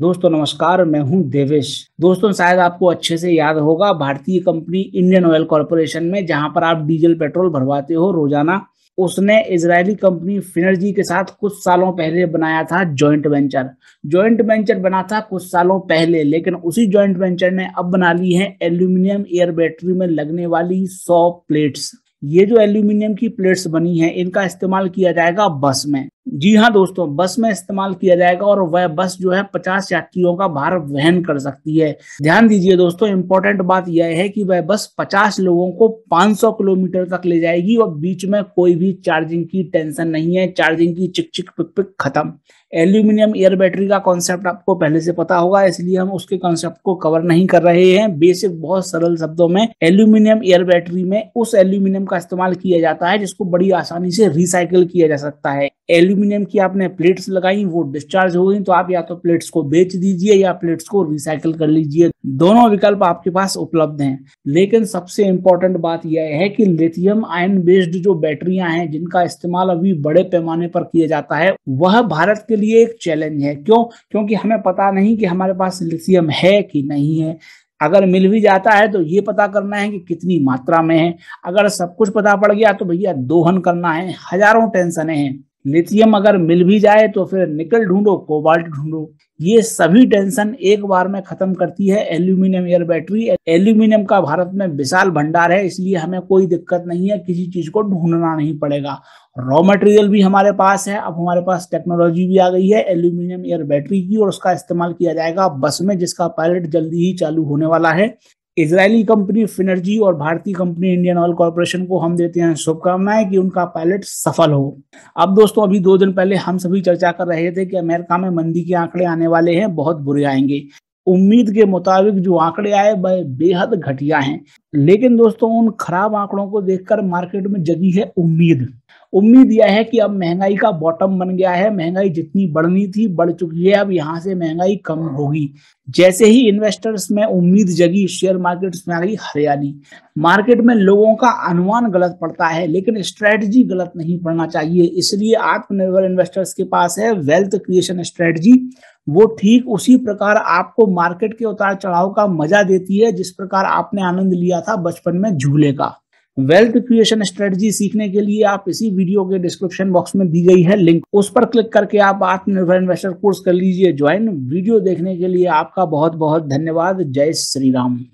दोस्तों नमस्कार मैं हूं देवेश दोस्तों शायद आपको अच्छे से याद होगा भारतीय कंपनी इंडियन ऑयल कॉरपोरेशन में जहां पर आप डीजल पेट्रोल भरवाते हो रोजाना उसने इजरायली कंपनी फिनर्जी के साथ कुछ सालों पहले बनाया था जॉइंट वेंचर जॉइंट वेंचर बना था कुछ सालों पहले लेकिन उसी जॉइंट वेंचर ने अब बना ली है एल्यूमिनियम एयर बैटरी में लगने वाली सौ प्लेट्स ये जो एल्यूमिनियम की प्लेट्स बनी है इनका इस्तेमाल किया जाएगा बस में जी हाँ दोस्तों बस में इस्तेमाल किया जाएगा और वह बस जो है पचास यात्रियों का भार वहन कर सकती है ध्यान दीजिए दोस्तों इम्पोर्टेंट बात यह है कि वह बस पचास लोगों को 500 किलोमीटर तक ले जाएगी और बीच में कोई भी चार्जिंग की टेंशन नहीं है चार्जिंग की चिक चिक पिक पिक खत्म एल्यूमिनियम एयर बैटरी का कॉन्सेप्ट आपको पहले से पता होगा इसलिए हम उसके कॉन्सेप्ट को कवर नहीं कर रहे हैं बेसिक बहुत सरल शब्दों में एल्यूमिनियम एयर बैटरी में उस एल्यूमिनियम का इस्तेमाल किया जाता है जिसको बड़ी आसानी से रिसाइकिल किया जा सकता है एल्यू एल्यूमिनियम की आपने प्लेट्स लगाई वो डिस्चार्ज हो गई तो आप या तो प्लेट्स को बेच दीजिए या प्लेट्स को रिसाइकिल कर लीजिए दोनों विकल्प आपके पास उपलब्ध हैं लेकिन सबसे इम्पोर्टेंट बात यह है कि लिथियम आयन बेस्ड जो बैटरियां हैं जिनका इस्तेमाल अभी बड़े पैमाने पर किया जाता है वह भारत के लिए एक चैलेंज है क्यों क्योंकि हमें पता नहीं कि हमारे पास लिथियम है कि नहीं है अगर मिल भी जाता है तो ये पता करना है कि कितनी मात्रा में है अगर सब कुछ पता पड़ गया तो भैया दोहन करना है हजारों टेंशन हैं लिथियम अगर मिल भी जाए तो फिर निकल ढूंढो कोबाल्ट ढूंढो ये सभी टेंशन एक बार में खत्म करती है एल्यूमिनियम एयर बैटरी एल्यूमिनियम का भारत में विशाल भंडार है इसलिए हमें कोई दिक्कत नहीं है किसी चीज को ढूंढना नहीं पड़ेगा रॉ मटेरियल भी हमारे पास है अब हमारे पास टेक्नोलॉजी भी आ गई है एल्यूमिनियम एयर बैटरी की और उसका इस्तेमाल किया जाएगा बस में जिसका पायलट जल्दी ही चालू होने वाला है इसराइली कंपनी फिनर्जी और भारतीय कंपनी इंडियन ऑयल कॉरपोरेशन को हम देते हैं शुभकामनाएं कि उनका पायलट सफल हो अब दोस्तों अभी दो दिन पहले हम सभी चर्चा कर रहे थे कि अमेरिका में मंदी के आंकड़े आने वाले हैं बहुत बुरे आएंगे उम्मीद के मुताबिक जो आंकड़े आए वह बेहद घटिया हैं लेकिन दोस्तों उन खराब आंकड़ों को देखकर मार्केट में जगी है उम्मीद उम्मीद यह है कि अब महंगाई का बॉटम बन गया है महंगाई जितनी बढ़नी थी बढ़ चुकी है अब यहाँ से महंगाई कम होगी जैसे ही इन्वेस्टर्स में उम्मीद जगी शेयर मार्केट में आ गई हरियाली मार्केट में लोगों का अनुमान गलत पड़ता है लेकिन स्ट्रेटजी गलत नहीं पड़ना चाहिए इसलिए आत्मनिर्भर इन्वेस्टर्स के पास है वेल्थ क्रिएशन स्ट्रेटजी वो ठीक उसी प्रकार आपको मार्केट के उतार चढ़ाव का मजा देती है जिस प्रकार आपने आनंद लिया था बचपन में झूले का वेल्थ क्रिएशन स्ट्रेटजी सीखने के लिए आप इसी वीडियो के डिस्क्रिप्शन बॉक्स में दी गई है लिंक उस पर क्लिक करके आप आत्मनिर्भर इन्वेस्टर कोर्स कर लीजिए ज्वाइन वीडियो देखने के लिए आपका बहुत बहुत धन्यवाद जय श्री राम